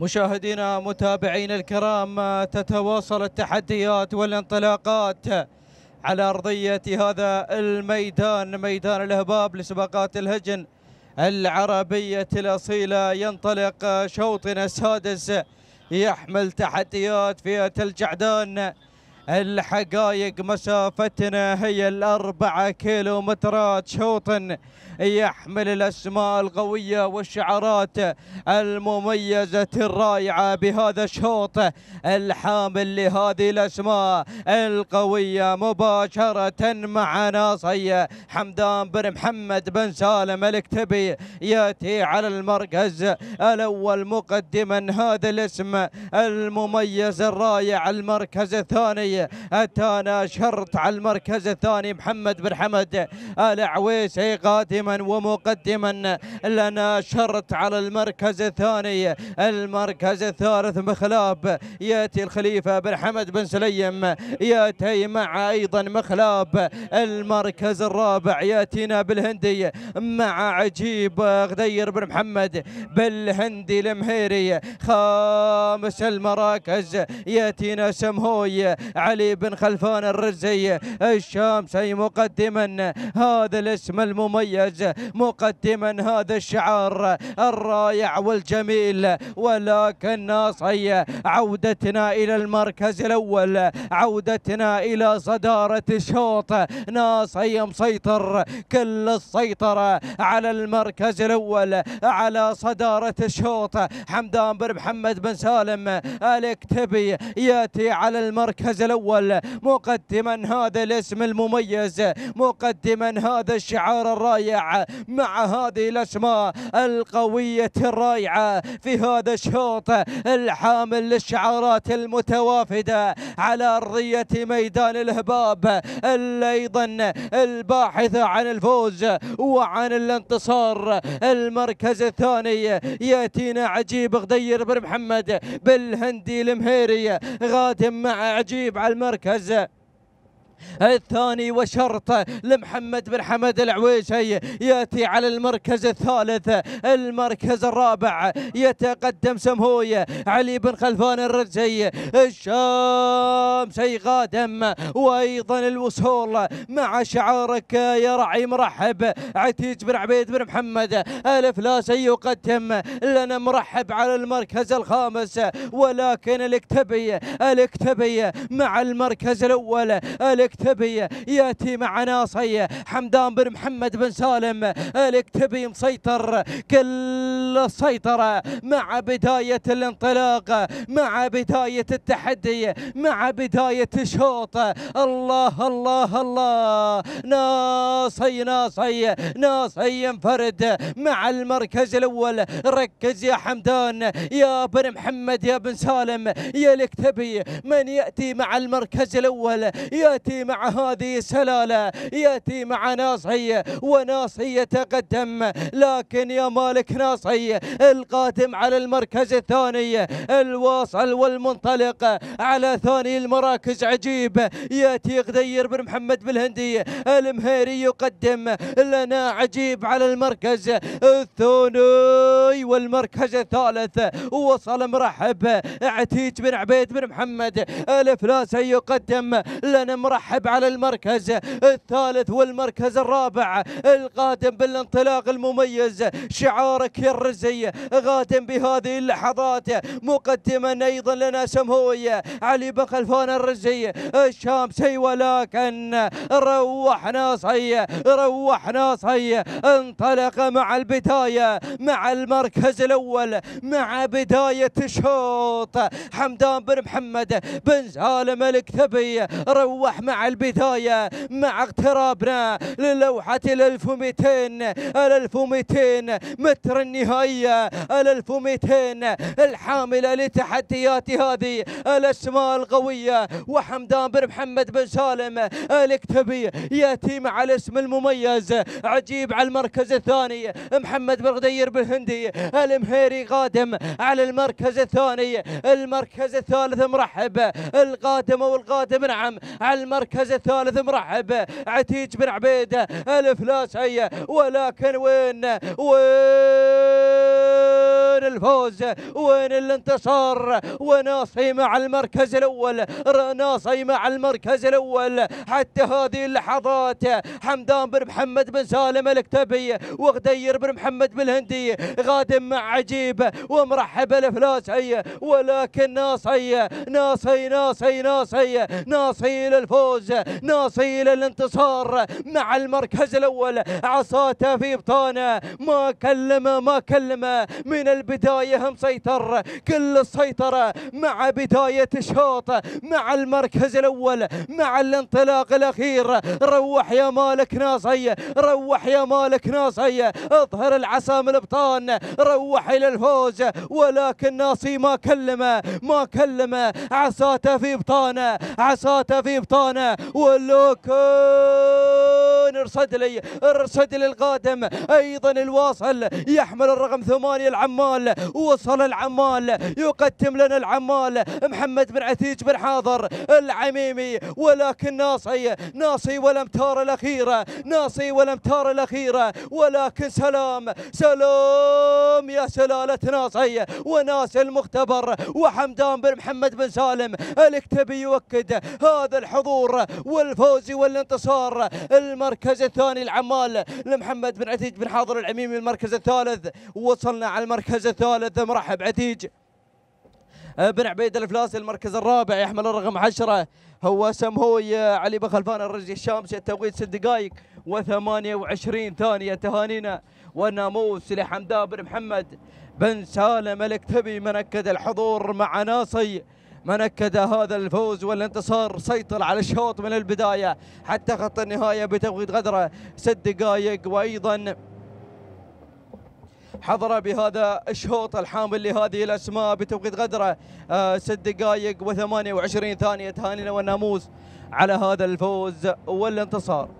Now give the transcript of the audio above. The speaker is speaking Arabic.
مشاهدينا متابعينا الكرام تتواصل التحديات والانطلاقات على أرضية هذا الميدان ميدان الهباب لسباقات الهجن العربية الأصيلة ينطلق شوطنا السادس يحمل تحديات فئة الجعدان الحقائق مسافتنا هي الأربعة كيلومترات شوط يحمل الأسماء القوية والشعارات المميزة الرائعة بهذا الشوط الحامل لهذه الأسماء القوية مباشرة مع ناصية حمدان بن محمد بن سالم الكتبي يأتي على المركز الأول مقدما هذا الاسم المميز الرائع المركز الثاني أتانا شرط على المركز الثاني محمد بن حمد العويسي قادما ومقدما لنا شرط على المركز الثاني المركز الثالث مخلاب ياتي الخليفه بن حمد بن سليم ياتي مع ايضا مخلاب المركز الرابع ياتينا بالهندي مع عجيب غدير بن محمد بالهندي المهيري خامس المراكز ياتينا سمهوي علي بن خلفان الرزي الشامسي مقدما هذا الاسم المميز مقدما هذا الشعار الرائع والجميل ولكن ناصي عودتنا إلى المركز الأول عودتنا إلى صدارة الشوط ناصي مسيطر كل السيطرة على المركز الأول على صدارة الشوط حمدان بن محمد بن سالم الاكتبي يأتي على المركز الأول مقدما هذا الاسم المميز مقدما هذا الشعار الرائع مع هذه الأسماء القوية الرائعة في هذا الشوط الحامل للشعارات المتوافدة على أرضية ميدان الهباب أيضا الباحثة عن الفوز وعن الانتصار المركز الثاني يأتينا عجيب غدير بن محمد بالهندي المهيري غادم مع عجيب على المركز الثاني وشرط لمحمد بن حمد العويشي ياتي على المركز الثالث المركز الرابع يتقدم سمهوي علي بن خلفان الرجي الشامسي قادم وايضا الوصول مع شعارك يا رعي مرحب عتيج بن عبيد بن محمد الفلاسي يقدم لنا مرحب على المركز الخامس ولكن الاكتبي الاكتبي مع المركز الاول الاكتبي الكتبي ياتي مع ناصي حمدان بن محمد بن سالم الكتبي مسيطر كل السيطره مع بدايه الانطلاق مع بدايه التحدي مع بدايه الشوط الله الله الله ناصي ناصي ناصي ينفرد مع المركز الاول ركز يا حمدان يا بن محمد يا بن سالم يا الكتبي من ياتي مع المركز الاول ياتي مع هذه السلالة يأتي مع ناصي وناصي يتقدم لكن يا مالك ناصي القادم على المركز الثاني الواصل والمنطلق على ثاني المراكز عجيب يأتي غدير بن محمد بالهندي المهيري يقدم لنا عجيب على المركز الثاني والمركز الثالث وصل مرحب عتيج بن عبيد بن محمد الفلاسي يقدم لنا مرحب يرحب على المركز الثالث والمركز الرابع القادم بالانطلاق المميز شعارك يا الرزي غادم بهذه اللحظات مقدما ايضا لنا سمهوي علي بن خلفان الرزي الشامسي ولكن روح ناصي روح ناصي انطلق مع البدايه مع المركز الاول مع بدايه الشوط حمدان بن محمد بن سالم الكتبي روح مع البداية مع اقترابنا للوحة ال 1200 ال 1200 متر النهائية ال 1200 الحاملة لتحديات هذه الأسماء القوية وحمدان بن محمد بن سالم الاكتبي يأتي مع الاسم المميز عجيب على المركز الثاني محمد بن غدير بن هندي المهيري قادم على المركز الثاني المركز الثالث مرحب القادم والقادم نعم على المركز المركز الثالث مرحب عتيج بن عبيده الف لا ولكن وين وين الفوز وين الانتصار وناصي مع المركز الاول ناصي مع المركز الاول حتى هذه اللحظات حمدان بن محمد بن سالم الكتبي وغدير بن محمد بن الهندي غادم مع عجيب ومرحب الفلاسي ولكن ناصي ناصي ناصي ناصي ناصي للفوز الفوز ناصي إلى الانتصار مع المركز الأول عصاته في بطانه ما كلمه ما كلمه من البداية مسيطر كل السيطرة مع بداية الشوط مع المركز الأول مع الانطلاق الأخير روح يا مالك ناصي روح يا مالك ناصي اظهر العصام البطان روح إلى الفوز ولكن ناصي ما كلمه ما كلمه عصاته في بطانه عصاته في بطانه Oh, look. Oh. وين ارصد لي القادم ايضا الواصل يحمل الرقم ثمانية العمال وصل العمال يقدم لنا العمال محمد بن عتيج بن حاضر العميمي ولكن ناصي ناصي والامتار الاخيره ناصي والامتار الاخيره ولكن سلام سلام يا سلاله ناصي وناس المختبر وحمدان بن محمد بن سالم الكتبي يؤكد هذا الحضور والفوز والانتصار المركز المركز الثاني العمال لمحمد بن عتيج بن حاضر العميمي المركز الثالث وصلنا على المركز الثالث مرحب عتيج بن عبيد الفلاسي المركز الرابع يحمل الرقم 10 هو سمهوي علي بخلفان الرجي الشامسي التوقيت ست دقائق و28 ثانيه تهانينا والناموس لحمدان بن محمد بن سالم الكتبي من اكد الحضور مع ناصي من أكد هذا الفوز والانتصار سيطر على الشوط من البداية حتى خط النهاية بتوقيت غدرة ست دقائق وأيضا حضر بهذا الشوط الحامل لهذه الأسماء بتوقيت غدرة آه، ست دقائق و28 ثانية تهانينا والناموس على هذا الفوز والانتصار